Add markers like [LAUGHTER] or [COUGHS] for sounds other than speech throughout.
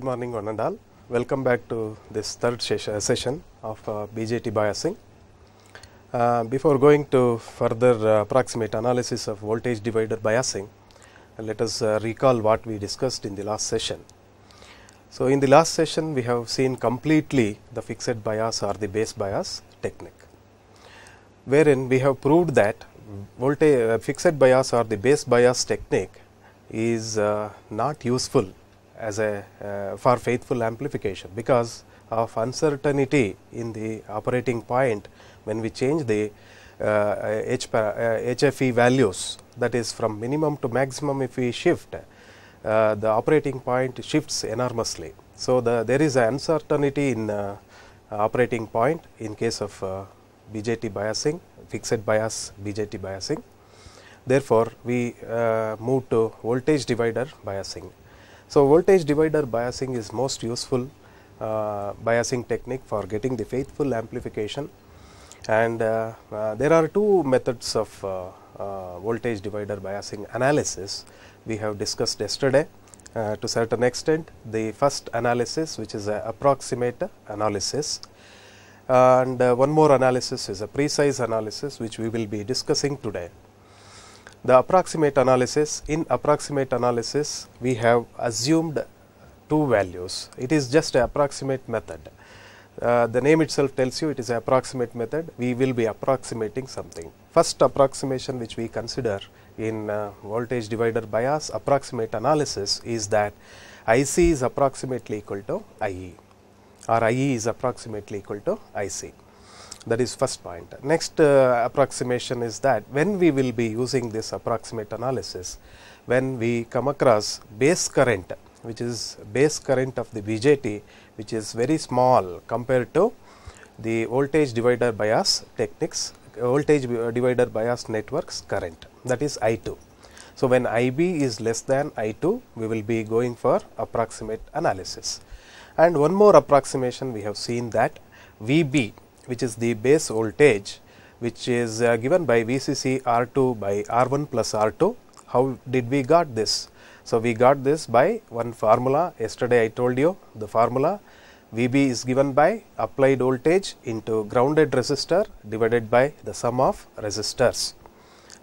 Good morning, one and all. Welcome back to this third session of uh, BJT biasing. Uh, before going to further uh, approximate analysis of voltage divider biasing, let us uh, recall what we discussed in the last session. So, in the last session, we have seen completely the fixed bias or the base bias technique, wherein we have proved that voltage uh, fixed bias or the base bias technique is uh, not useful as a uh, for faithful amplification because of uncertainty in the operating point when we change the uh, H, HFE uh, values that is from minimum to maximum if we shift uh, the operating point shifts enormously. So, the, there is uncertainty in uh, operating point in case of BJT biasing fixed bias BJT biasing therefore, we move to voltage divider biasing. So, voltage divider biasing is most useful uh, biasing technique for getting the faithful amplification and uh, uh, there are two methods of uh, uh, voltage divider biasing analysis we have discussed yesterday uh, to certain extent the first analysis which is a approximate analysis and one more analysis is a precise analysis which we will be discussing today the approximate analysis in approximate analysis we have assumed two values it is just an approximate method uh, the name itself tells you it is an approximate method we will be approximating something first approximation which we consider in uh, voltage divider bias approximate analysis is that IC is approximately equal to IE or IE is approximately equal to IC that is first point next uh, approximation is that when we will be using this approximate analysis when we come across base current which is base current of the BJT which is very small compared to the voltage divider bias techniques voltage divider bias networks current that is I2. So, when IB is less than I2 we will be going for approximate analysis and one more approximation we have seen that VB which is the base voltage which is uh, given by VCC R2 by R1 plus R2. How did we got this? So, we got this by one formula yesterday I told you the formula VB is given by applied voltage into grounded resistor divided by the sum of resistors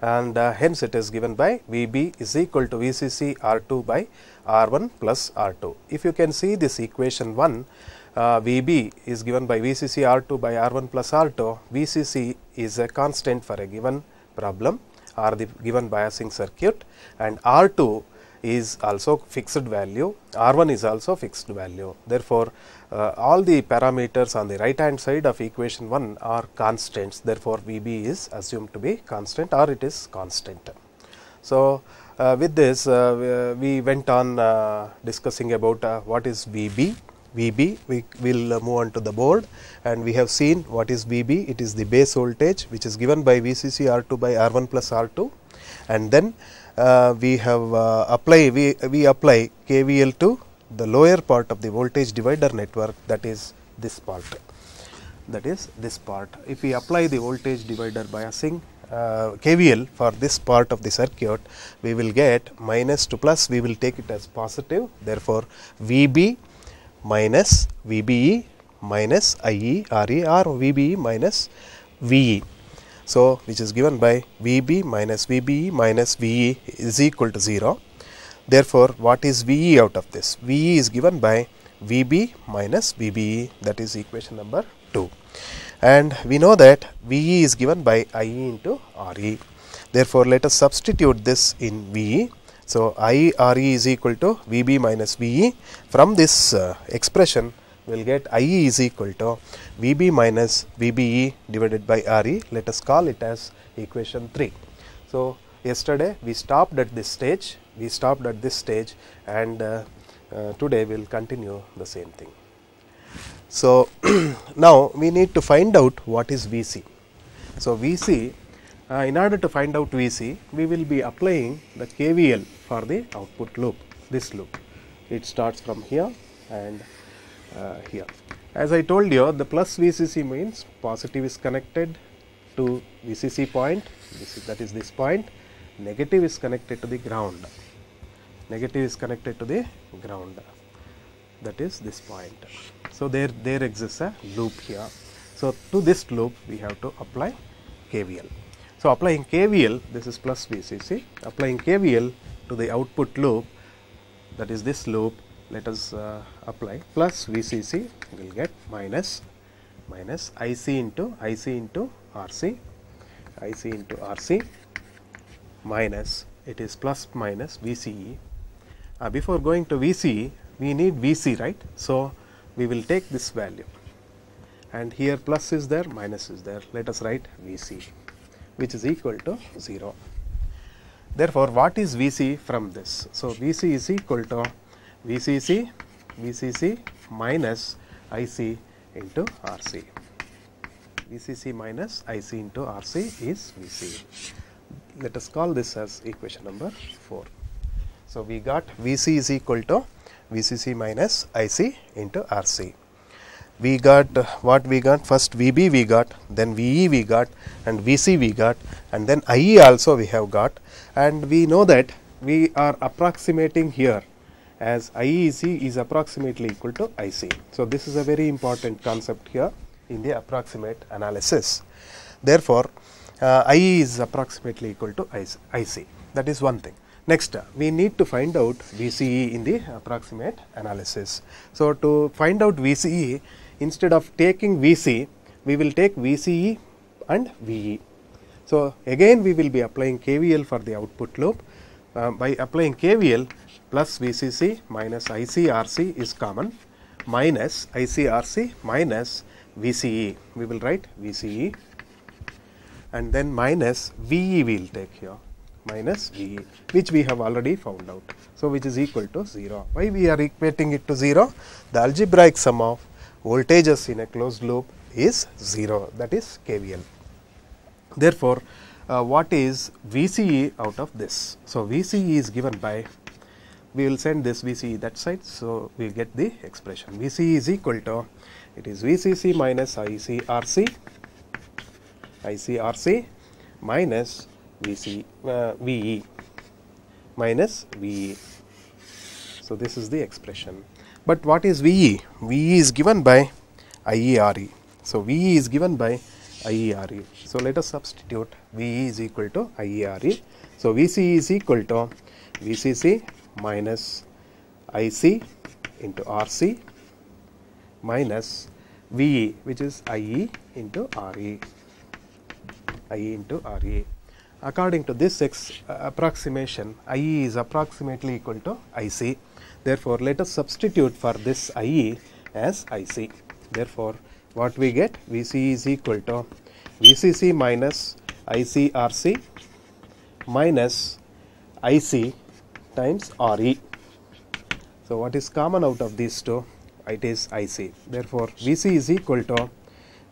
and uh, hence it is given by VB is equal to VCC R2 by R1 plus R2. If you can see this equation 1, uh, Vb is given by Vcc R2 by R1 plus R2, Vcc is a constant for a given problem or the given biasing circuit and R2 is also fixed value, R1 is also fixed value. Therefore, uh, all the parameters on the right hand side of equation 1 are constants, therefore, Vb is assumed to be constant or it is constant. So, uh, with this uh, we went on uh, discussing about uh, what is Vb VB, we will uh, move on to the board and we have seen what is VB, it is the base voltage which is given by VCC R2 by R1 plus R2 and then uh, we have uh, apply, we, we apply KVL to the lower part of the voltage divider network that is this part, that is this part. If we apply the voltage divider biasing uh, KVL for this part of the circuit, we will get minus to plus, we will take it as positive, therefore, VB minus VBE minus IE RE or VBE minus VE. So, which is given by VB minus VBE minus VE is equal to 0. Therefore, what is VE out of this? VE is given by VB minus VBE that is equation number 2. And we know that VE is given by IE into RE. Therefore, let us substitute this in VE so, IRE is equal to VB minus VE. From this uh, expression, we will get IE is equal to VB minus VBE divided by RE. Let us call it as equation 3. So, yesterday we stopped at this stage, we stopped at this stage and uh, uh, today we will continue the same thing. So, [CLEARS THROAT] now we need to find out what is VC. So, VC uh, in order to find out Vc, we will be applying the KVL for the output loop, this loop. It starts from here and uh, here. As I told you, the plus Vcc means positive is connected to Vcc point, this is, that is this point, negative is connected to the ground, negative is connected to the ground, that is this point. So, there, there exists a loop here. So, to this loop we have to apply KVL. So, applying KVL this is plus VCC applying KVL to the output loop that is this loop let us uh, apply plus VCC we will get minus minus IC into IC into RC IC into RC minus it is plus minus VCE. Uh, before going to VCE we need VC right. So, we will take this value and here plus is there minus is there let us write VCE which is equal to 0. Therefore, what is VC from this? So, VC is equal to VCC, VCC minus IC into RC. VCC minus IC into RC is VC. Let us call this as equation number 4. So, we got VC is equal to VCC minus IC into RC we got uh, what we got first VB we got then VE we got and VC we got and then IE also we have got and we know that we are approximating here as IEC is approximately equal to IC. So, this is a very important concept here in the approximate analysis. Therefore, uh, IE is approximately equal to IC that is one thing. Next, uh, we need to find out VCE in the approximate analysis. So, to find out VCE, instead of taking VC, we will take VCE and VE. So, again we will be applying KVL for the output loop. Uh, by applying KVL plus VCC minus ICRC is common minus ICRC minus VCE. We will write VCE and then minus VE we will take here minus VE which we have already found out. So, which is equal to 0. Why we are equating it to 0? The algebraic sum of voltages in a closed loop is 0 that is KVL. Therefore, uh, what is VCE out of this? So, VCE is given by we will send this VCE that side. So, we get the expression VCE is equal to it is VCC minus ICRC ICRC minus VC, uh, VE minus VE. So, this is the expression. But what is VE? VE is given by IERE. So, VE is given by IERE. So, let us substitute VE is equal to IERE. So, VC is equal to VCC minus IC into RC minus VE which is IE into RE, IE into RE. According to this uh, approximation, IE is approximately equal to IC. Therefore, let us substitute for this IE as IC. Therefore, what we get VC is equal to VCC minus ICRC minus IC times RE. So, what is common out of these two? It is IC. Therefore, VC is equal to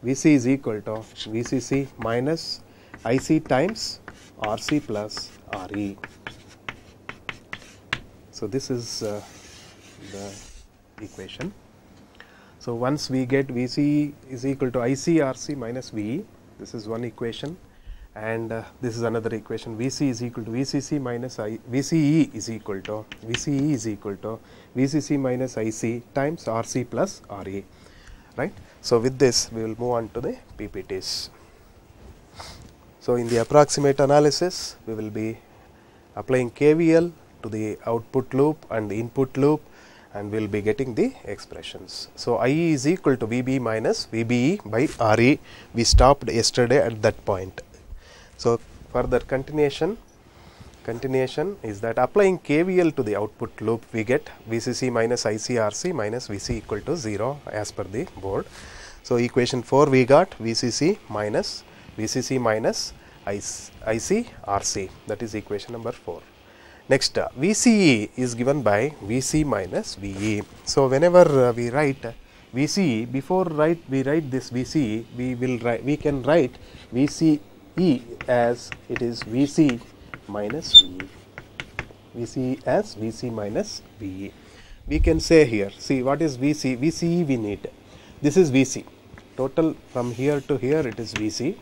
VC is equal to VCC minus IC times RC plus RE. So, this is uh, the equation. So, once we get V c is equal to I c R c minus V this is one equation and uh, this is another equation V c is equal to V c c minus I V c e is equal to V c e is equal to V c c minus I c times R c plus R e right. So, with this we will move on to the PPTs. So, in the approximate analysis we will be applying KVL to the output loop and the input loop and we will be getting the expressions. So, I e is equal to V B minus V B E by R E. We stopped yesterday at that point. So, further continuation continuation is that applying KVL to the output loop we get VCC minus ICRC minus VC equal to 0 as per the board. So, equation 4 we got VCC minus VCC minus ICRC that is equation number 4. Next, VCE is given by VC minus VE. So, whenever we write VCE, before write we write this VCE, we will write, we can write VCE as it is VC minus VE, VCE as VC minus VE. We can say here, see what is VC, VCE we need, this is VC, total from here to here it is VC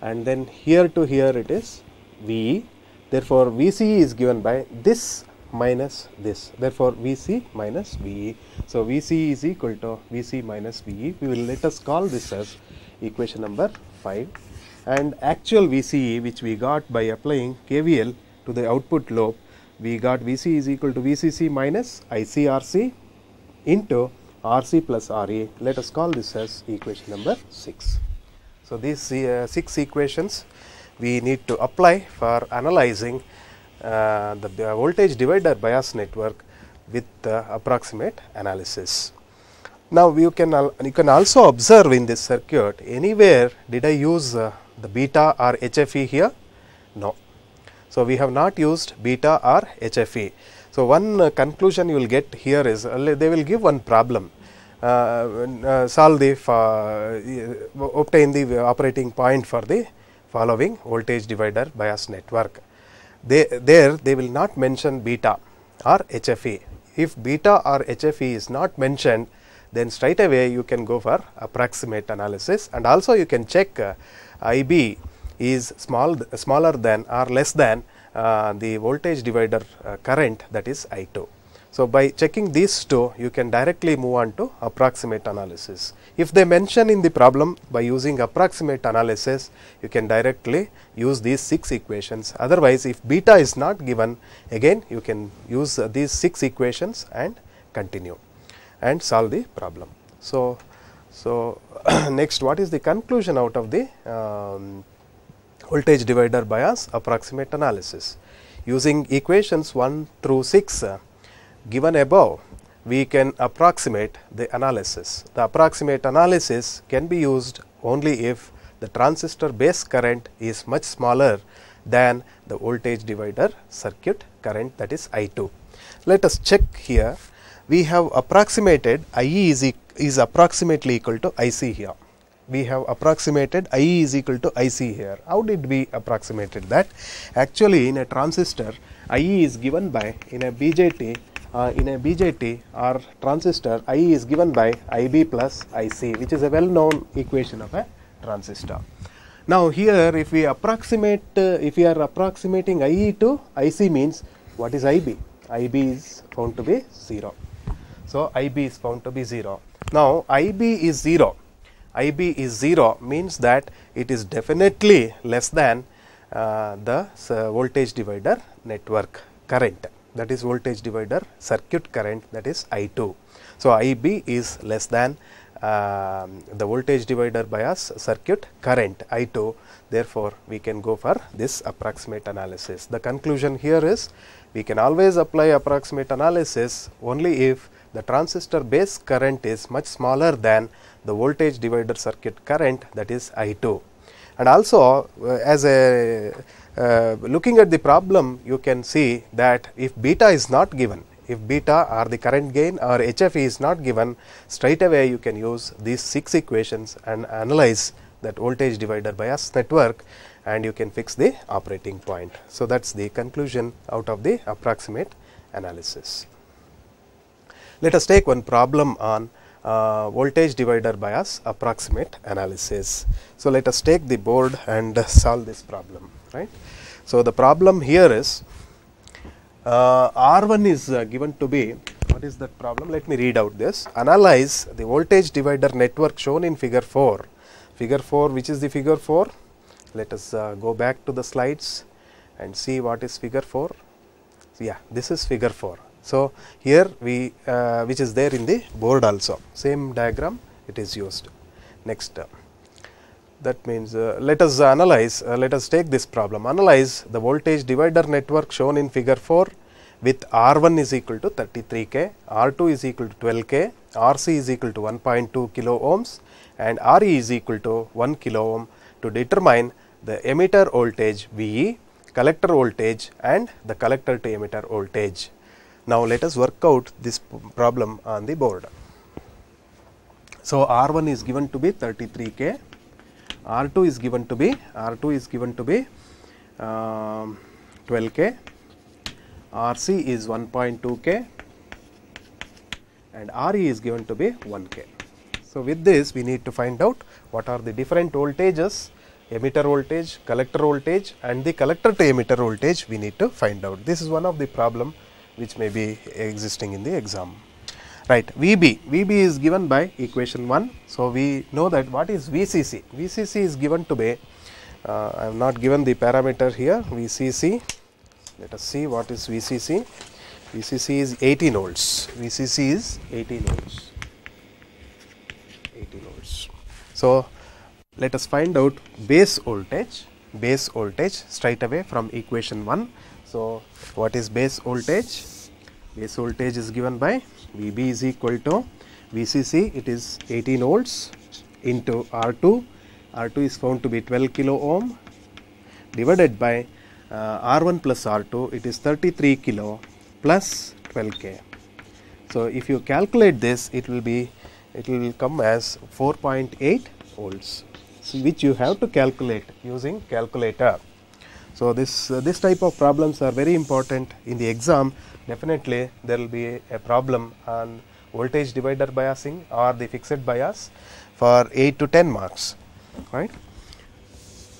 and then here to here it is VE Therefore, VCE is given by this minus this. Therefore, VC minus VE. So, VC is equal to VC minus VE. We will let us call this as equation number 5 and actual VCE which we got by applying KVL to the output loop we got VC is equal to VCC minus ICRC into RC plus RA. Let us call this as equation number 6. So, these uh, 6 equations we need to apply for analyzing uh, the voltage divider bias network with approximate analysis. Now, you can, you can also observe in this circuit anywhere did I use uh, the beta or HFE here? No. So, we have not used beta or HFE. So, one uh, conclusion you will get here is uh, they will give one problem uh, solve the obtain the operating point for the following voltage divider bias network. They, there they will not mention beta or HFE. If beta or HFE is not mentioned, then straight away you can go for approximate analysis and also you can check uh, IB is small smaller than or less than uh, the voltage divider uh, current that is I2. So, by checking these two you can directly move on to approximate analysis. If they mention in the problem by using approximate analysis, you can directly use these 6 equations. Otherwise, if beta is not given, again you can use these 6 equations and continue and solve the problem. So, so [CLEARS THROAT] next what is the conclusion out of the um, voltage divider bias approximate analysis? Using equations 1 through 6 uh, given above we can approximate the analysis. The approximate analysis can be used only if the transistor base current is much smaller than the voltage divider circuit current that is I 2. Let us check here we have approximated I e is, e is approximately equal to I c here. We have approximated I e is equal to I c here. How did we approximated that? Actually in a transistor I e is given by in a BJT uh, in a BJT or transistor I is given by IB plus IC which is a well known equation of a transistor. Now here if we approximate uh, if we are approximating IE to IC means what is IB? IB is found to be 0. So IB is found to be 0. Now IB is 0. IB is 0 means that it is definitely less than uh, the uh, voltage divider network current that is voltage divider circuit current that is I2. So, IB is less than uh, the voltage divider bias circuit current I2 therefore, we can go for this approximate analysis. The conclusion here is we can always apply approximate analysis only if the transistor base current is much smaller than the voltage divider circuit current that is I2 and also uh, as a uh, looking at the problem you can see that if beta is not given if beta or the current gain or HFE is not given straight away you can use these 6 equations and analyze that voltage divider bias network and you can fix the operating point. So, that is the conclusion out of the approximate analysis. Let us take one problem on uh, voltage divider bias approximate analysis. So, let us take the board and solve this problem right. So, the problem here is uh, R1 is uh, given to be what is that problem? Let me read out this. Analyze the voltage divider network shown in figure 4. Figure 4 which is the figure 4? Let us uh, go back to the slides and see what is figure 4. So, yeah, this is figure 4. So, here we uh, which is there in the board also same diagram it is used. Next. Uh, that means, uh, let us analyze, uh, let us take this problem, analyze the voltage divider network shown in figure 4 with R 1 is equal to 33 k, R 2 is equal to 12 k, R c is equal to 1.2 kilo ohms and R e is equal to 1 kilo ohm to determine the emitter voltage V e, collector voltage and the collector to emitter voltage. Now, let us work out this problem on the board. So, R 1 is given to be 33 k R2 is given to be R2 is given to be uh, 12 k, RC is 1.2 k and RE is given to be 1 k. So, with this we need to find out what are the different voltages emitter voltage, collector voltage and the collector to emitter voltage we need to find out. This is one of the problem which may be existing in the exam right VB VB is given by equation 1 so we know that what is VCC VCC is given to be uh, I have not given the parameter here VCC let us see what is VCC VCC is 18 volts VCC is 18 volts 18 volts so let us find out base voltage base voltage straight away from equation 1 so what is base voltage base voltage is given by VB is equal to VCC it is 18 volts into R2, R2 is found to be 12 kilo ohm divided by uh, R1 plus R2 it is 33 kilo plus 12 k. So, if you calculate this it will be it will come as 4.8 volts so which you have to calculate using calculator. So, this uh, this type of problems are very important in the exam definitely there will be a problem on voltage divider biasing or the fixed bias for 8 to 10 marks right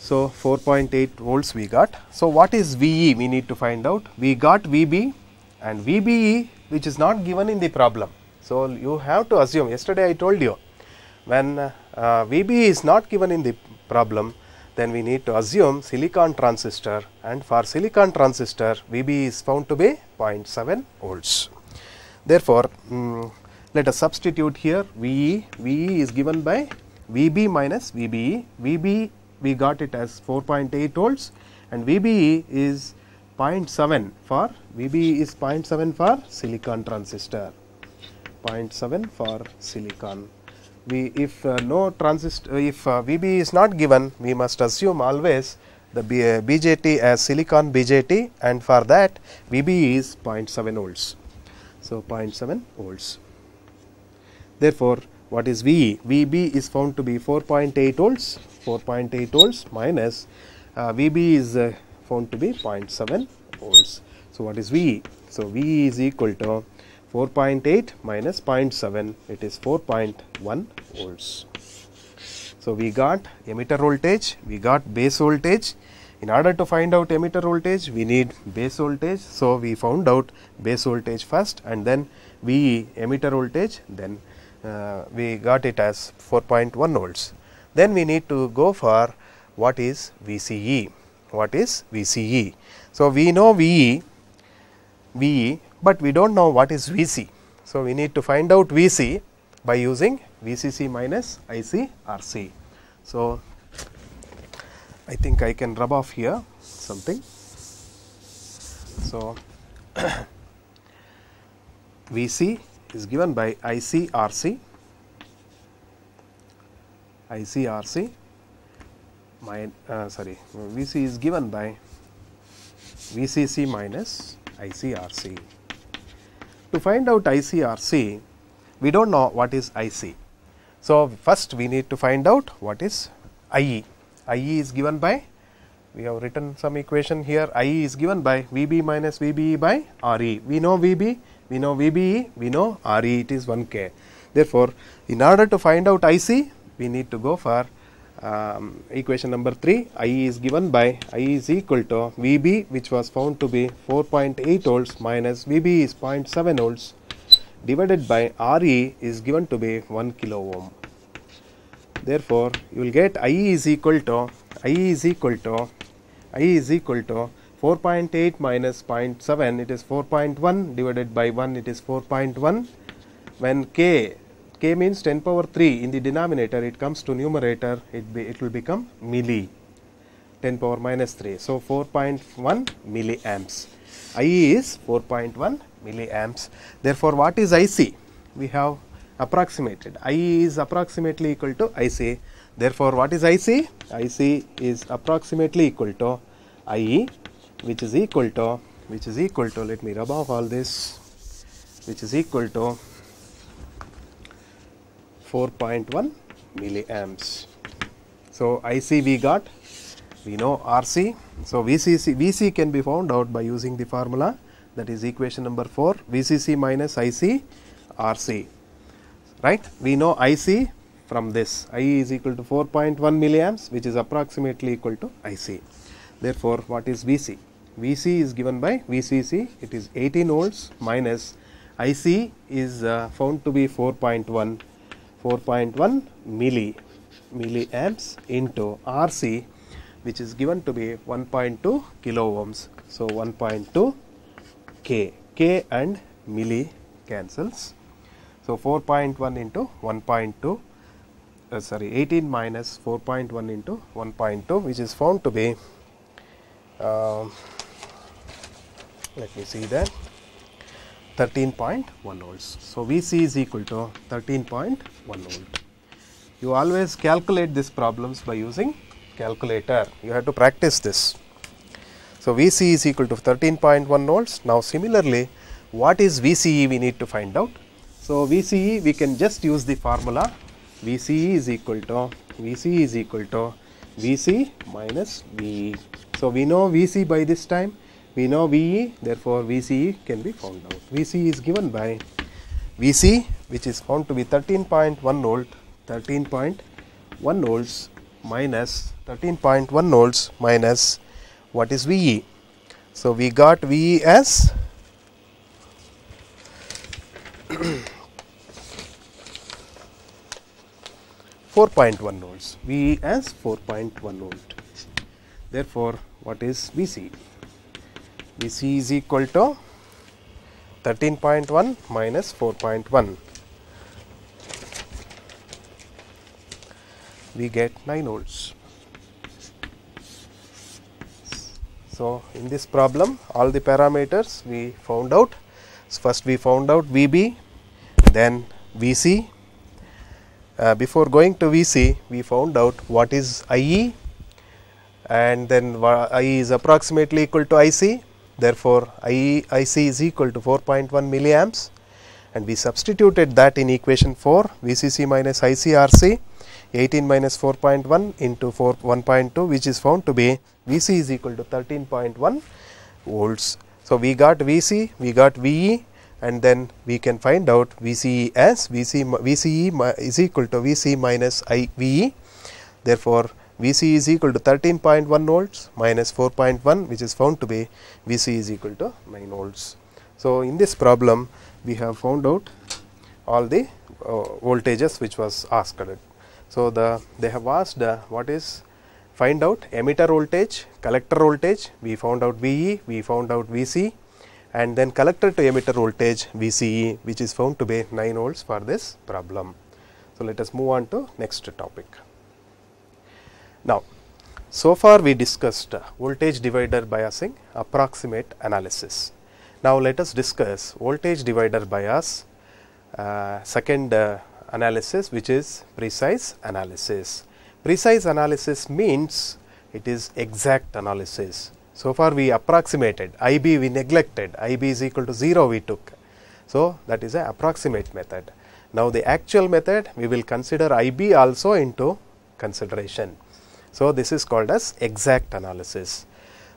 so 4.8 volts we got so what is ve we need to find out we got vb and vbe which is not given in the problem so you have to assume yesterday i told you when uh, vb is not given in the problem then we need to assume silicon transistor and for silicon transistor VB is found to be 0.7 volts. Therefore, um, let us substitute here VE, VE is given by VB minus VBE, VB we got it as 4.8 volts and VBE is 0.7 for VBE is 0.7 for silicon transistor, 0.7 for silicon we if uh, no transistor uh, if uh, VB is not given we must assume always the B, uh, BJT as silicon BJT and for that VB is 0.7 volts. So, 0.7 volts. Therefore, what is VE? VB is found to be 4.8 volts, 4.8 volts minus uh, VB is uh, found to be 0.7 volts. So, what is VE? So, VE is equal to 4.8 minus 0.7 it is 4.1 volts. So, we got emitter voltage, we got base voltage. In order to find out emitter voltage, we need base voltage. So, we found out base voltage first and then we emitter voltage, then uh, we got it as 4.1 volts. Then we need to go for what is VCE, what is VCE. So, we know VE, VE but we do not know what is Vc. So, we need to find out Vc by using Vcc minus IcRc. So, I think I can rub off here something. So, [COUGHS] Vc is given by IcRc, IcRc my uh, sorry Vc is given by Vcc minus IcRc. To find out ICRC, we do not know what is IC. So, first we need to find out what is IE. IE is given by, we have written some equation here, IE is given by VB minus VBE by RE. We know VB, we know VBE, we know RE, it is 1K. Therefore, in order to find out IC, we need to go for um, equation number 3 I is given by I is equal to VB which was found to be 4.8 volts minus VB is 0.7 volts divided by RE is given to be 1 kilo ohm. Therefore, you will get I is equal to I is equal to I is equal to 4.8 minus 0.7 it is 4.1 divided by 1 it is 4.1 when K k means 10 power 3 in the denominator it comes to numerator it be it will become milli 10 power minus 3 so 4.1 milliamps i is 4.1 milliamps therefore what is ic we have approximated i is approximately equal to ic therefore what is ic ic is approximately equal to ie which is equal to which is equal to let me rub off all this which is equal to 4.1 milliamps. So, IC we got we know RC. So, VCC, VC can be found out by using the formula that is equation number 4 VCC minus IC RC right. We know IC from this I is equal to 4.1 milliamps which is approximately equal to IC. Therefore, what is VC? VC is given by VCC it is 18 volts minus IC is uh, found to be 4.1 4.1 milli milliamps into RC which is given to be 1.2 kilo ohms. So, 1.2 K, K and milli cancels. So, 4.1 into 1.2 uh, sorry 18 minus 4.1 into 1.2 which is found to be uh, let me see that 13.1 volts. So, Vc is equal to 13.1 volt. You always calculate these problems by using calculator, you have to practice this. So, Vc is equal to 13.1 volts. Now, similarly, what is Vce we need to find out? So, Vce we can just use the formula Vce is equal to Vc is equal to Vc minus Ve. So, we know Vc by this time we know VE therefore, VCE can be found out. VCE is given by VC which is found to be 13.1 volt 13.1 volts minus 13.1 volts minus what is VE. So, we got VE as [COUGHS] Four point one volts, VE as four point one volt. Therefore, what is VC? VC is equal to 13.1 minus 4.1. We get 9 volts. So, in this problem all the parameters we found out. So, first we found out VB, then VC. Uh, before going to VC, we found out what is IE and then IE is approximately equal to IC Therefore, I, IC is equal to 4.1 milliamps and we substituted that in equation 4 VCC minus ICRC 18 minus 4.1 into 4 1.2 which is found to be VC is equal to 13.1 volts. So, we got VC, we got VE and then we can find out VCE as VC, VCE is equal to VC minus VE. Therefore, Vc is equal to 13.1 volts minus 4.1 which is found to be Vc is equal to 9 volts. So, in this problem we have found out all the uh, voltages which was asked. So, the they have asked uh, what is find out emitter voltage, collector voltage we found out Ve, we found out Vc and then collector to emitter voltage Vce which is found to be 9 volts for this problem. So, let us move on to next topic. Now, so far we discussed voltage divider biasing approximate analysis. Now, let us discuss voltage divider bias uh, second uh, analysis which is precise analysis. Precise analysis means it is exact analysis. So far we approximated, IB we neglected, IB is equal to 0 we took. So, that is a approximate method. Now, the actual method we will consider IB also into consideration. So, this is called as exact analysis.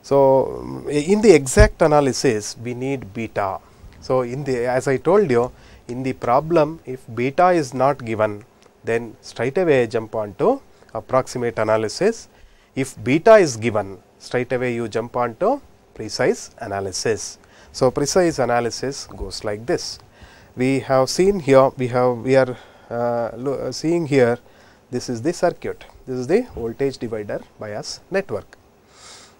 So, in the exact analysis we need beta. So, in the as I told you in the problem if beta is not given then straight away jump on to approximate analysis. If beta is given straight away you jump on to precise analysis. So, precise analysis goes like this. We have seen here we have we are uh, uh seeing here this is the circuit. This is the voltage divider bias network.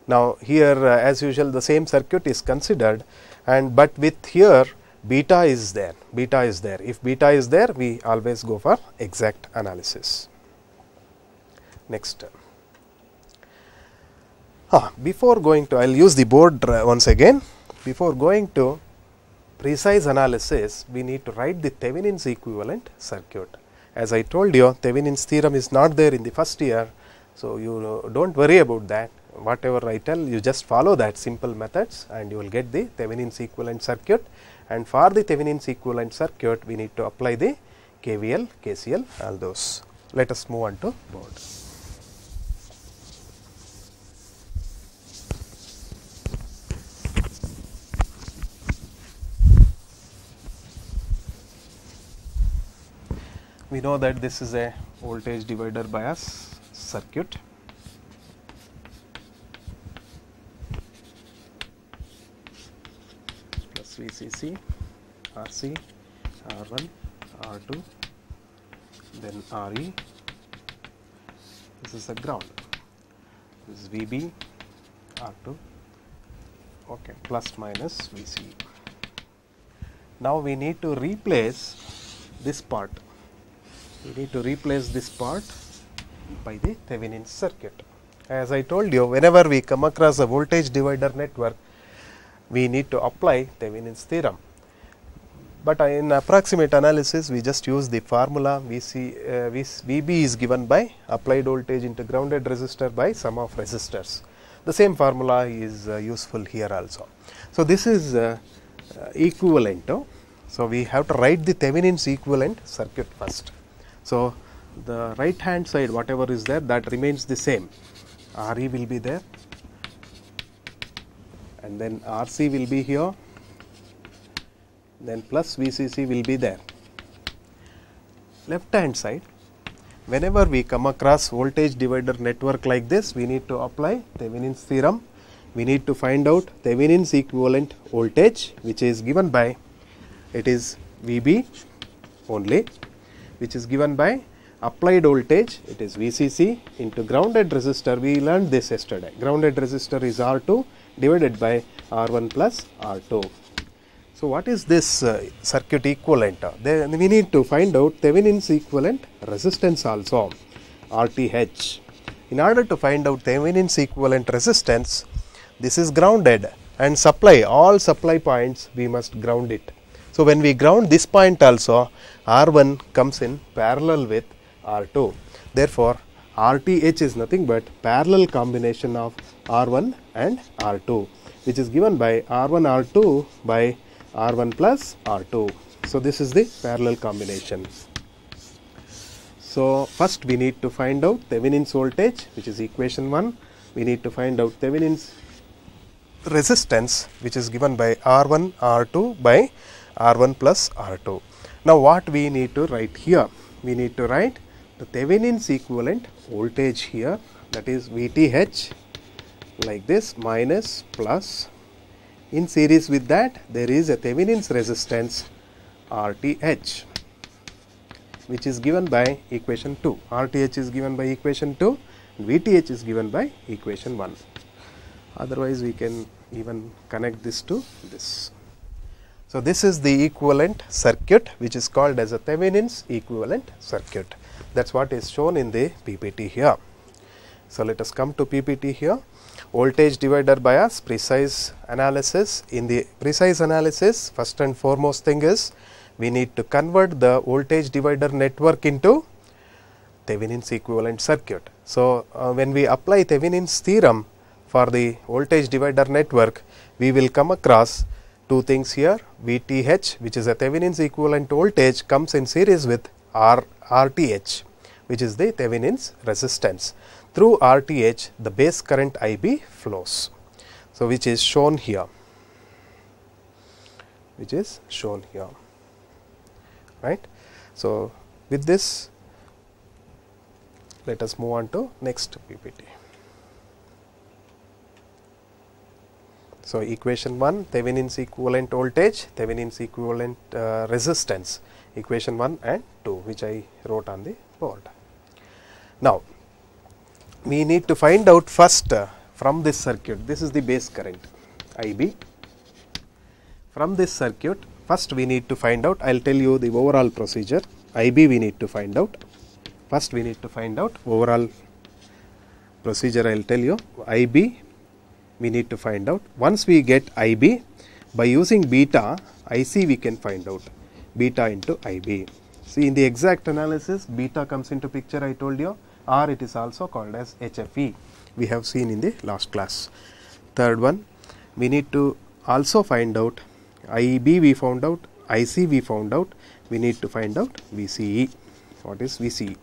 Now, here uh, as usual the same circuit is considered and but with here beta is there, beta is there. If beta is there, we always go for exact analysis. Next. Ah, before going to, I will use the board uh, once again. Before going to precise analysis, we need to write the Thevenin's equivalent circuit as I told you Thevenin's theorem is not there in the first year. So, you do not worry about that whatever I tell you just follow that simple methods and you will get the Thevenin's equivalent circuit and for the Thevenin's equivalent circuit we need to apply the KVL, KCL all those. Let us move on to board. we know that this is a voltage divider bias circuit. plus VCC, RC, R1, R2, then RE, this is the ground, this is VB, R2, okay, plus minus VCE. Now we need to replace this part you need to replace this part by the Thevenin circuit. As I told you whenever we come across a voltage divider network we need to apply Thevenin's theorem. But uh, in approximate analysis we just use the formula VC, uh, VB is given by applied voltage into grounded resistor by sum of resistors. The same formula is uh, useful here also. So, this is uh, uh equivalent. Oh? So, we have to write the Thevenin's equivalent circuit first. So, the right hand side whatever is there that remains the same Re will be there and then Rc will be here then plus Vcc will be there. Left hand side whenever we come across voltage divider network like this we need to apply Thevenin's theorem. We need to find out Thevenin's equivalent voltage which is given by it is Vb only which is given by applied voltage it is VCC into grounded resistor we learned this yesterday grounded resistor is R2 divided by R1 plus R2. So, what is this uh, circuit equivalent Then we need to find out Thevenin's equivalent resistance also RTH. In order to find out Thevenin's equivalent resistance this is grounded and supply all supply points we must ground it so, when we ground this point also R1 comes in parallel with R2. Therefore, RTH is nothing but parallel combination of R1 and R2 which is given by R1 R2 by R1 plus R2. So, this is the parallel combination. So, first we need to find out Thevenin's voltage which is equation 1. We need to find out Thevenin's resistance which is given by R1 R2 by R1 plus R2. Now what we need to write here? We need to write the Thevenin's equivalent voltage here that is VTH like this minus plus in series with that there is a Thevenin's resistance RTH which is given by equation 2. RTH is given by equation 2 and VTH is given by equation 1. Otherwise, we can even connect this to this. So, this is the equivalent circuit which is called as a Thevenin's equivalent circuit that is what is shown in the PPT here. So, let us come to PPT here voltage divider bias precise analysis in the precise analysis first and foremost thing is we need to convert the voltage divider network into Thevenin's equivalent circuit. So, uh, when we apply Thevenin's theorem for the voltage divider network we will come across two things here VTH which is a Thevenin's equivalent voltage comes in series with R RTH which is the Thevenin's resistance. Through RTH the base current IB flows. So, which is shown here which is shown here right. So, with this let us move on to next PPT. So, equation 1 Thevenin's equivalent voltage, Thevenin's equivalent uh, resistance equation 1 and 2 which I wrote on the board. Now, we need to find out first uh, from this circuit this is the base current IB. From this circuit first we need to find out I will tell you the overall procedure IB we need to find out. First we need to find out overall procedure I will tell you IB we need to find out. Once we get IB, by using beta, IC we can find out beta into IB. See in the exact analysis, beta comes into picture I told you or it is also called as HFE we have seen in the last class. Third one, we need to also find out IB we found out, IC we found out, we need to find out VCE. What is VCE?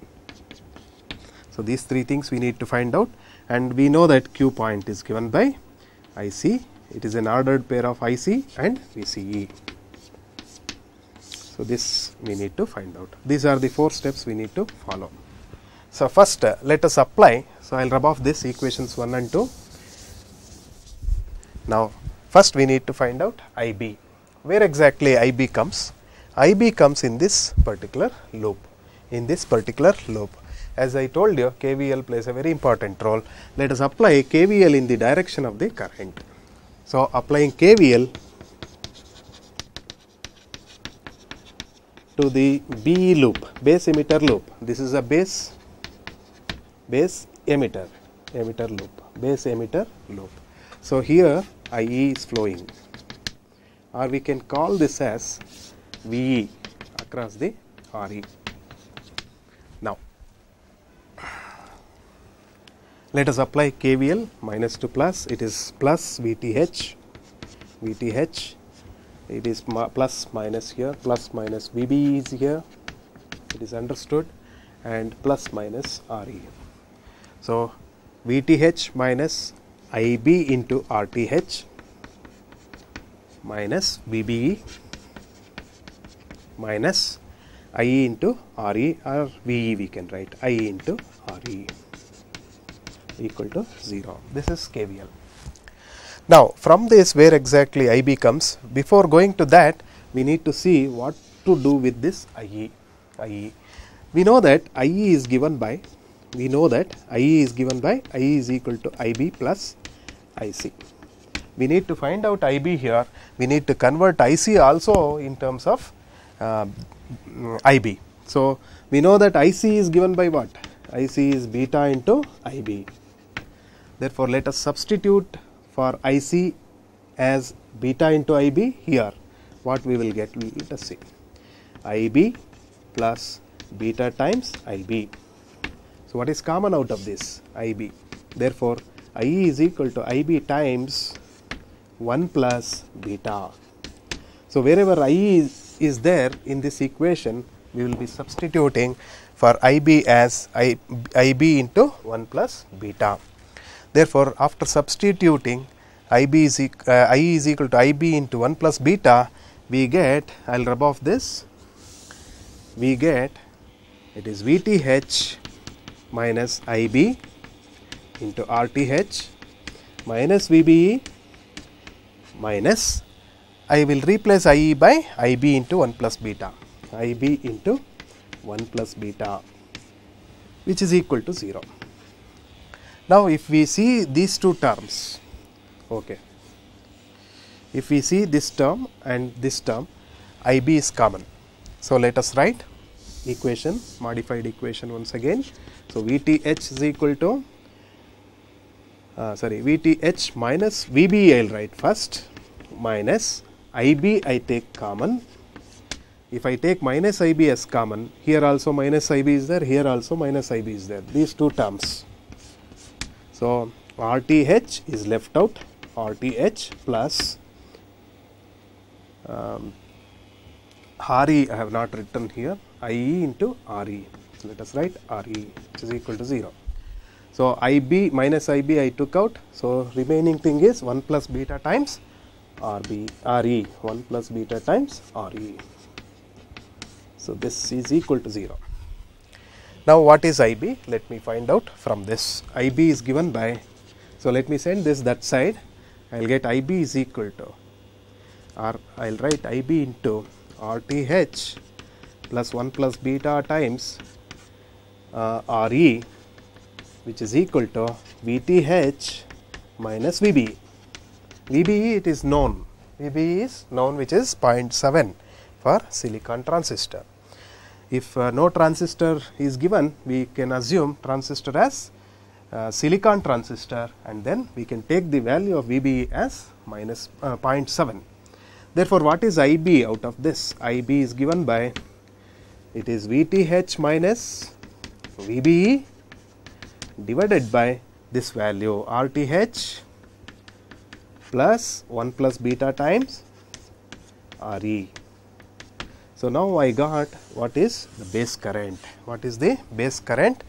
So, these three things we need to find out and we know that Q point is given by IC. It is an ordered pair of IC and VCE. So, this we need to find out. These are the four steps we need to follow. So, first uh, let us apply. So, I will rub off this equations 1 and 2. Now, first we need to find out IB. Where exactly IB comes? IB comes in this particular loop, in this particular loop. As I told you, KVL plays a very important role. Let us apply KVL in the direction of the current. So, applying KVL to the BE loop, base emitter loop. This is a base, base emitter, emitter loop, base emitter loop. So, here IE is flowing or we can call this as VE across the RE. Let us apply KVL minus to plus, it is plus VTH, VTH, it is plus minus here, plus minus VB is here, it is understood and plus minus RE. So, VTH minus IB into RTH minus VBE minus IE into RE or VE we can write IE into RE equal to 0. This is KVL. Now, from this where exactly IB comes, before going to that we need to see what to do with this IE. IE. We know that IE is given by, we know that IE is given by IE is equal to IB plus IC. We need to find out IB here, we need to convert IC also in terms of uh, IB. So, we know that IC is given by what? IC is beta into IB. Therefore, let us substitute for I c as beta into I b here. What we will get? Let us see I b plus beta times I b. So, what is common out of this I b? Therefore, I e is equal to I b times 1 plus beta. So, wherever I e is, is there in this equation, we will be substituting for I b as IB into 1 plus beta. Therefore, after substituting IB is uh, I is equal to IB into 1 plus beta, we get I will rub off this, we get it is VTH minus IB into RTH minus VBE minus I will replace IE by IB into 1 plus beta, IB into 1 plus beta which is equal to 0. Now, if we see these two terms, okay. if we see this term and this term I b is common. So, let us write equation modified equation once again. So, V t h is equal to uh, sorry V t h minus V b I will write first minus I b I take common. If I take minus I b as common here also minus I b is there here also minus I b is there these two terms. So, RTH is left out RTH plus um, RE I have not written here IE into RE. So, let us write RE which is equal to 0. So, IB minus IB I took out. So, remaining thing is 1 plus beta times RB RE 1 plus beta times RE. So, this is equal to 0. Now, what is IB? Let me find out from this. IB is given by, so let me send this that side, I will get IB is equal to, or I will write IB into RTH plus 1 plus beta times uh, RE which is equal to VTH minus VBE. VBE it is known, VBE is known which is 0.7 for silicon transistor if uh, no transistor is given we can assume transistor as uh, silicon transistor and then we can take the value of VBE as minus uh, 0.7. Therefore, what is IB out of this? IB is given by it is VTH minus VBE divided by this value RTH plus 1 plus beta times RE. So, now I got what is the base current, what is the base current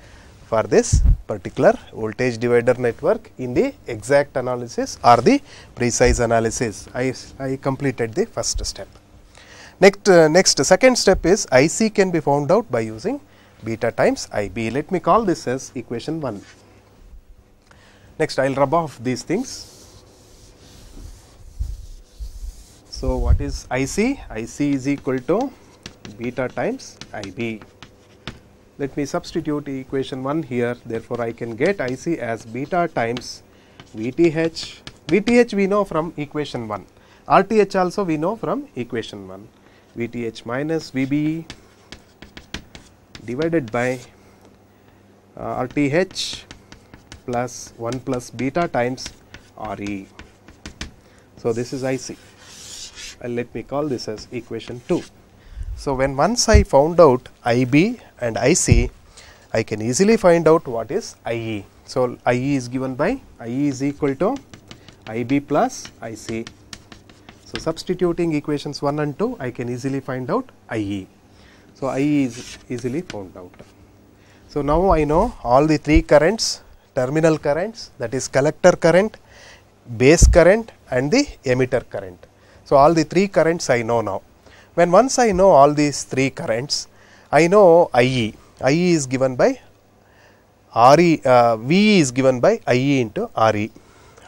for this particular voltage divider network in the exact analysis or the precise analysis. I, I completed the first step. Next, uh, next second step is IC can be found out by using beta times IB. Let me call this as equation 1. Next, I will rub off these things So, what is IC? IC is equal to beta times IB. Let me substitute equation 1 here therefore, I can get IC as beta times VTH. VTH we know from equation 1, RTH also we know from equation 1. VTH minus VB divided by uh, RTH plus 1 plus beta times RE. So, this is IC and let me call this as equation 2. So, when once I found out IB and IC, I can easily find out what is IE. So, IE is given by IE is equal to IB plus IC. So, substituting equations 1 and 2, I can easily find out IE. So, IE is easily found out. So, now I know all the three currents, terminal currents that is collector current, base current and the emitter current. So, all the three currents I know now. When once I know all these three currents, I know IE. IE is given by RE, uh, VE is given by IE into RE,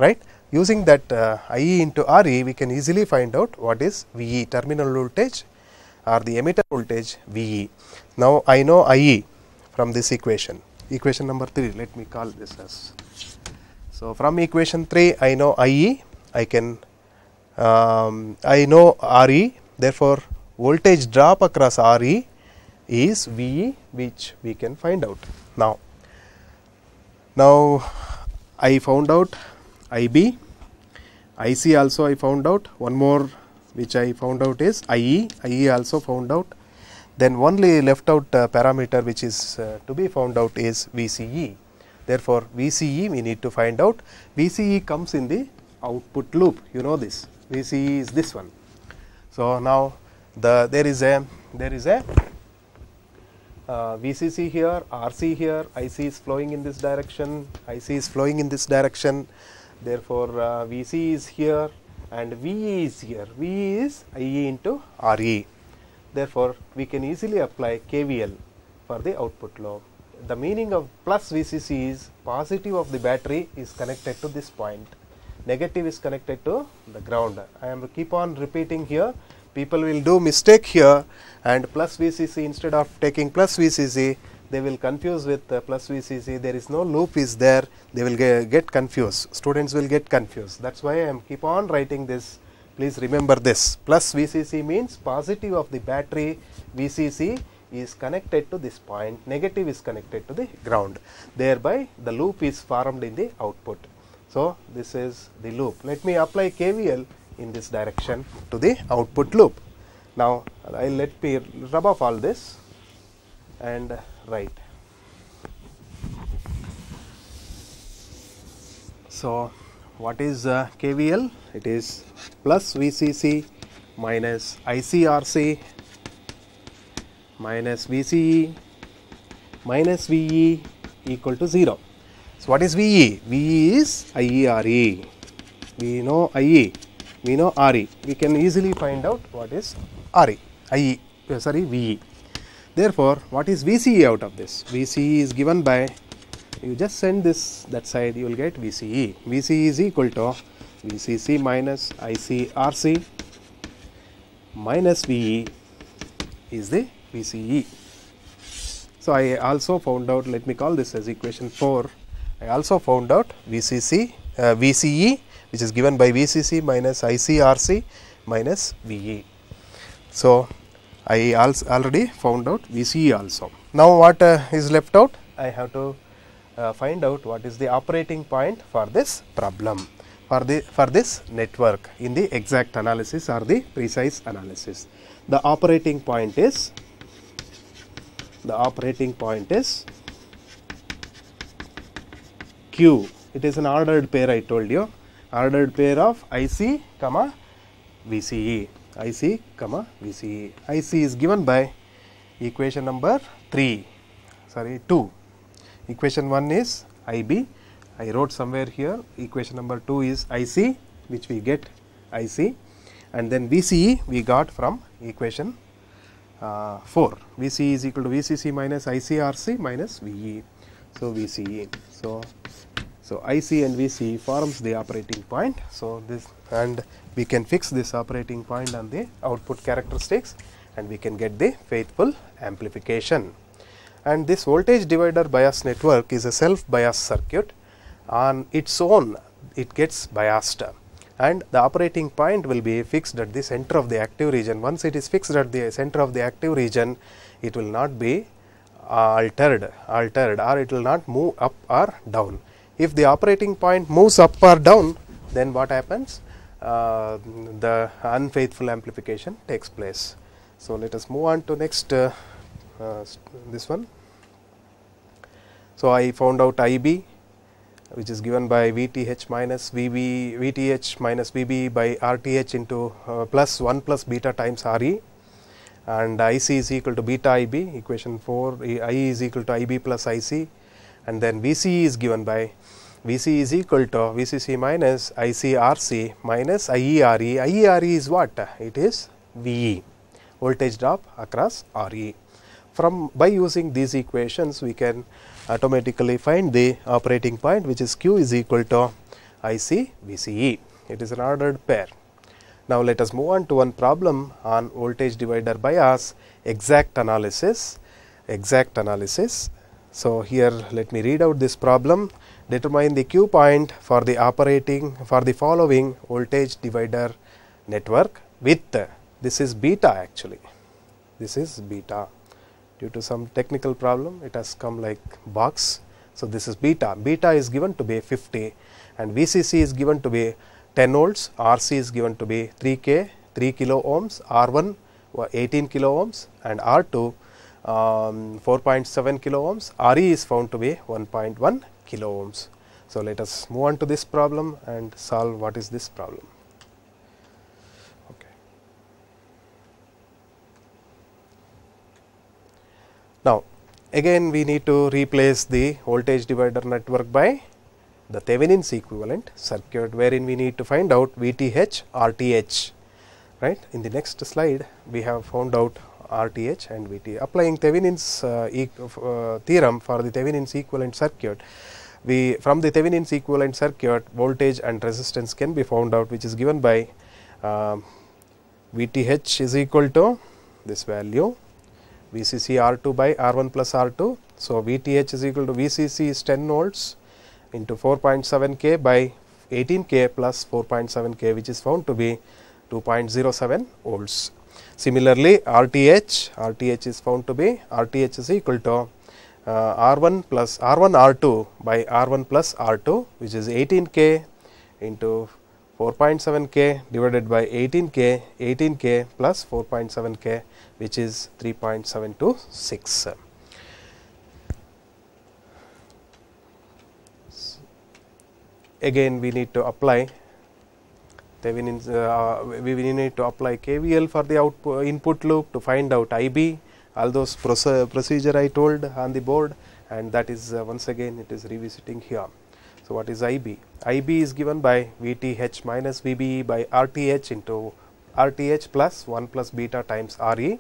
right. Using that uh, IE into RE, we can easily find out what is VE, terminal voltage or the emitter voltage VE. Now, I know IE from this equation, equation number 3, let me call this as. So, from equation 3, I know IE, I can um, I know Re therefore, voltage drop across Re is VE which we can find out. Now, now I found out IB, IC also I found out one more which I found out is IE, IE also found out then only left out uh, parameter which is uh, to be found out is VCE. Therefore, VCE we need to find out, VCE comes in the output loop you know this Vc is this one. So now the there is a there is a uh, VCC here, RC here, IC is flowing in this direction, IC is flowing in this direction. Therefore, uh, VC is here and VE is here, VE is IE into RE. Therefore, we can easily apply KVL for the output law. The meaning of plus VCC is positive of the battery is connected to this point negative is connected to the ground. I am keep on repeating here people will do mistake here and plus VCC instead of taking plus VCC they will confuse with uh, plus VCC there is no loop is there they will get confused students will get confused that is why I am keep on writing this please remember this plus VCC means positive of the battery VCC is connected to this point negative is connected to the ground thereby the loop is formed in the output. So, this is the loop. Let me apply KVL in this direction to the output loop. Now, I will let me rub off all this and write. So, what is uh, KVL? It is plus VCC minus ICRC minus VCE minus VE equal to 0. So, what is VE? VE is IERE. We know IE, we know RE. We can easily find out what is RE, IE, uh, sorry, VE. Therefore, what is VCE out of this? VCE is given by you just send this that side you will get VCE. VCE is equal to VCC minus ICRC minus VE is the VCE. So, I also found out let me call this as equation 4 I also found out VCC, uh, VCE which is given by VCC minus ICRC minus VE. So, I also already found out VCE also. Now, what uh, is left out? I have to uh, find out what is the operating point for this problem for the for this network in the exact analysis or the precise analysis. The operating point is the operating point is Q. It is an ordered pair I told you. Ordered pair of IC comma VCE. IC comma VCE. IC is given by equation number 3 sorry 2. Equation 1 is IB. I wrote somewhere here equation number 2 is IC which we get IC and then VCE we got from equation uh, 4 VCE is equal to VCC minus ICRC minus VE. So, VCE. So, so, IC and VC forms the operating point. So, this and we can fix this operating point on the output characteristics and we can get the faithful amplification. And this voltage divider bias network is a self bias circuit on its own it gets biased and the operating point will be fixed at the center of the active region. Once it is fixed at the center of the active region, it will not be altered, altered or it will not move up or down if the operating point moves up or down then what happens uh, the unfaithful amplification takes place. So, let us move on to next uh, uh, this one. So, I found out I b which is given by V t h minus V b V t h minus V b by R t h into uh, plus 1 plus beta times R e and I c is equal to beta I b equation 4 I e is equal to I b plus I c and then V c is given by VC is equal to VCC minus ICRC minus IERE. IERE is what? It is VE, voltage drop across RE. From by using these equations, we can automatically find the operating point which is Q is equal to IC VCE. It is an ordered pair. Now, let us move on to one problem on voltage divider bias exact analysis. Exact analysis. So, here let me read out this problem determine the Q point for the operating for the following voltage divider network with this is beta actually this is beta due to some technical problem it has come like box. So, this is beta beta is given to be 50 and VCC is given to be 10 volts RC is given to be 3 K 3 kilo ohms R1 uh, 18 kilo ohms and R2 um, 4.7 kilo ohms, Re is found to be 1.1 kilo ohms. So, let us move on to this problem and solve what is this problem. Okay. Now, again we need to replace the voltage divider network by the Thevenin's equivalent circuit wherein we need to find out VTH RTH right in the next slide we have found out RTH and VT applying Thevenin's uh, e uh, theorem for the Thevenin's equivalent circuit we from the Thevenin's equivalent circuit voltage and resistance can be found out which is given by uh, VTH is equal to this value VCC R2 by R1 plus R2. So, VTH is equal to VCC is 10 volts into 4.7 K by 18 K plus 4.7 K which is found to be 2.07 volts. Similarly, RTH, RTH is found to be RTH is equal to uh, R 1 plus R 1 R 2 by R 1 plus R 2 which is 18 k into 4.7 k divided by 18 k 18 k plus 4.7 k which is 3.726. Again we need to apply Thevenin's uh, we need to apply KVL for the output input loop to find out I b all those procedure I told on the board and that is uh, once again it is revisiting here. So, what is IB? IB is given by VTH minus VBE by RTH into RTH plus 1 plus beta times RE.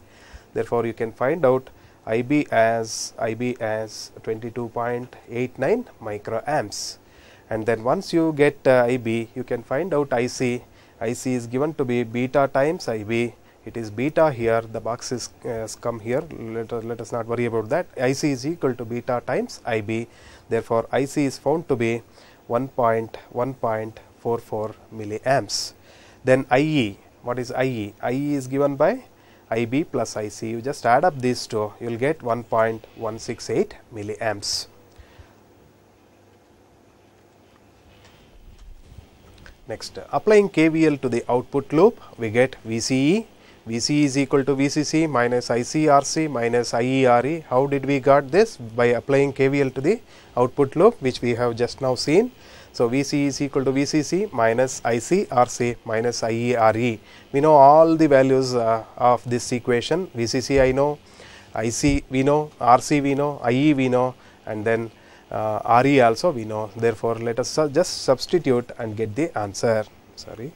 Therefore, you can find out IB as IB as 22.89 microamps. And then once you get uh, IB, you can find out IC. IC is given to be beta times IB it is beta here the box is has come here let, let us not worry about that IC is equal to beta times IB therefore IC is found to be 1.1.44 milliamps then IE what is IE IE is given by IB plus IC you just add up these two you will get 1.168 milliamps Next, applying KVL to the output loop, we get VCE VC is equal to VCC minus ICRC minus IERE. How did we got this? By applying KVL to the output loop which we have just now seen. So, VC is equal to VCC minus ICRC minus IERE. We know all the values uh, of this equation VCC I know, IC we know, RC we know, IE we know and then uh, RE also we know. Therefore, let us su just substitute and get the answer. Sorry.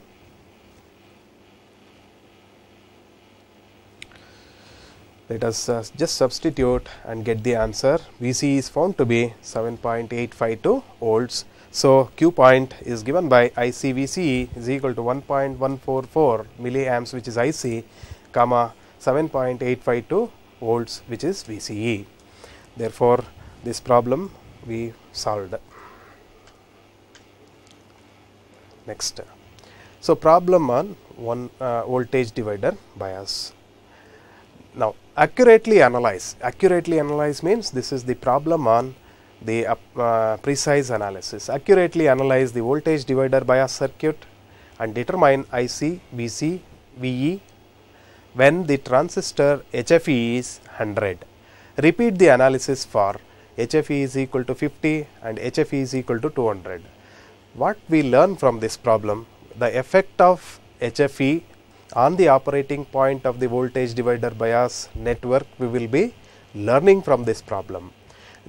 let us uh, just substitute and get the answer VC is found to be 7.852 volts. So, Q point is given by IC Vc is equal to 1.144 milliamps which is IC comma 7.852 volts which is VCE. Therefore, this problem we solved. Next, so problem on one uh, voltage divider bias. Now, accurately analyze. Accurately analyze means this is the problem on the uh, uh, precise analysis. Accurately analyze the voltage divider bias circuit and determine IC, VC, VE when the transistor HFE is 100. Repeat the analysis for HFE is equal to 50 and HFE is equal to 200. What we learn from this problem, the effect of HFE on the operating point of the voltage divider bias network we will be learning from this problem.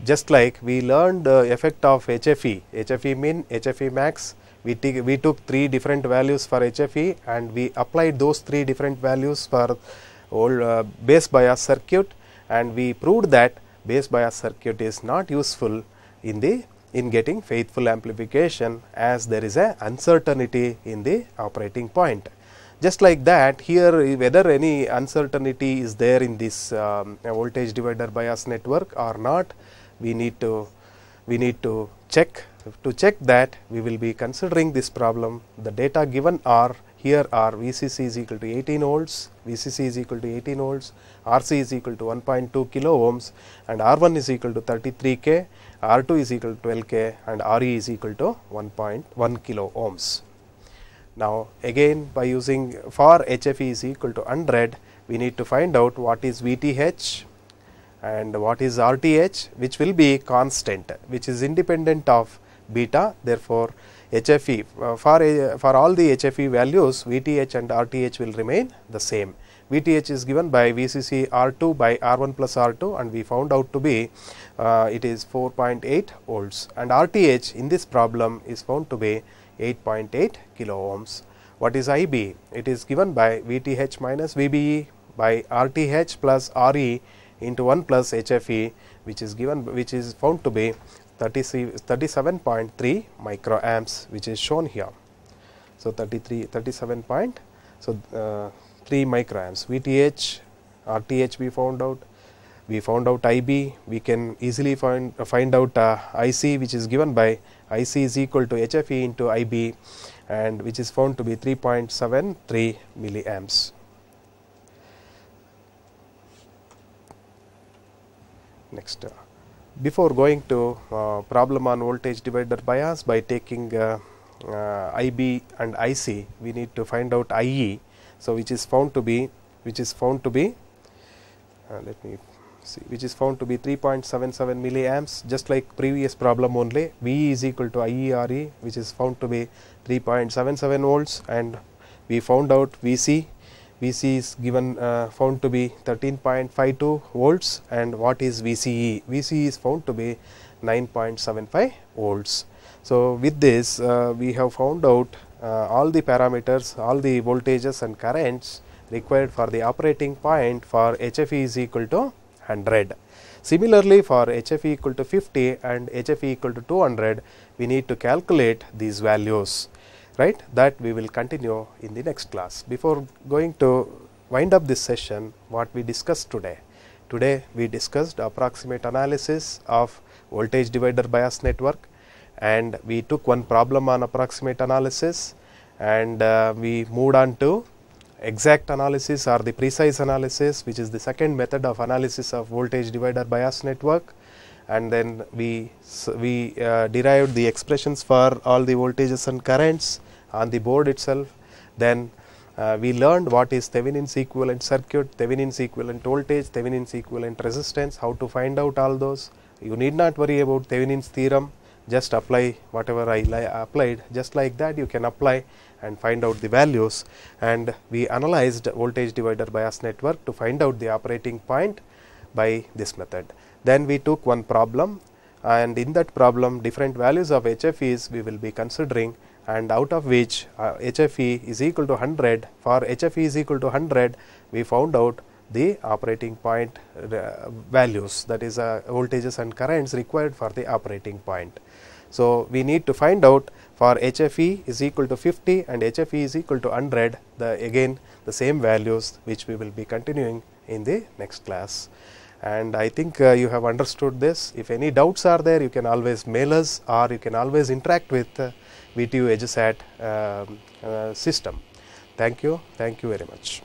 Just like we learned the effect of HFE, HFE min, HFE max, we, we took three different values for HFE and we applied those three different values for old uh, base bias circuit and we proved that base bias circuit is not useful in the in getting faithful amplification as there is a uncertainty in the operating point. Just like that here whether any uncertainty is there in this um, voltage divider bias network or not we need to we need to check to check that we will be considering this problem the data given are here are VCC is equal to 18 volts, VCC is equal to 18 volts, RC is equal to 1.2 kilo ohms and R1 is equal to 33 K, R2 is equal to 12 K and RE is equal to 1.1 kilo ohms. Now, again by using for HFE is equal to 100, we need to find out what is VTH and what is RTH which will be constant which is independent of beta therefore, HFE uh, for, uh, for all the HFE values VTH and RTH will remain the same. VTH is given by VCC R2 by R1 plus R2 and we found out to be uh, it is 4.8 volts and RTH in this problem is found to be 8.8 kilo ohms. What is IB? It is given by VTH minus VBE by RTH plus RE into 1 plus HFE which is given which is found to be 37.3 micro amps which is shown here. So, 33 so uh, 3 micro amps VTH RTH we found out we found out IB we can easily find uh, find out uh, IC which is given by IC is equal to HFE into IB and which is found to be 3.73 milliamps. Next, uh, before going to uh, problem on voltage divider bias by taking uh, uh IB and IC, we need to find out IE. So, which is found to be which is found to be uh, let me see, which is found to be 3.77 milliamps just like previous problem only V is equal to IERE which is found to be 3.77 volts and we found out VC VC is given uh, found to be 13.52 volts and what is VCE is found to be 9.75 volts. So, with this uh, we have found out uh, all the parameters all the voltages and currents required for the operating point for HFE is equal to 100. Similarly, for hfe equal to 50 and hfe equal to 200, we need to calculate these values, right? That we will continue in the next class. Before going to wind up this session, what we discussed today. Today, we discussed approximate analysis of voltage divider bias network and we took one problem on approximate analysis and uh, we moved on to exact analysis or the precise analysis which is the second method of analysis of voltage divider bias network and then we we uh, derived the expressions for all the voltages and currents on the board itself then uh, we learned what is Thevenin's equivalent circuit, Thevenin's equivalent voltage, Thevenin's equivalent resistance, how to find out all those. You need not worry about Thevenin's theorem, just apply whatever I applied, just like that you can apply and find out the values and we analyzed voltage divider bias network to find out the operating point by this method. Then we took one problem and in that problem different values of HFEs we will be considering and out of which uh, HFE is equal to 100 for HFE is equal to 100 we found out the operating point uh, values that is uh, voltages and currents required for the operating point. So, we need to find out for HFE is equal to 50 and HFE is equal to 100 the again the same values which we will be continuing in the next class. And I think uh, you have understood this. If any doubts are there, you can always mail us or you can always interact with uh, VTU EDUSAT uh, uh, system. Thank you. Thank you very much.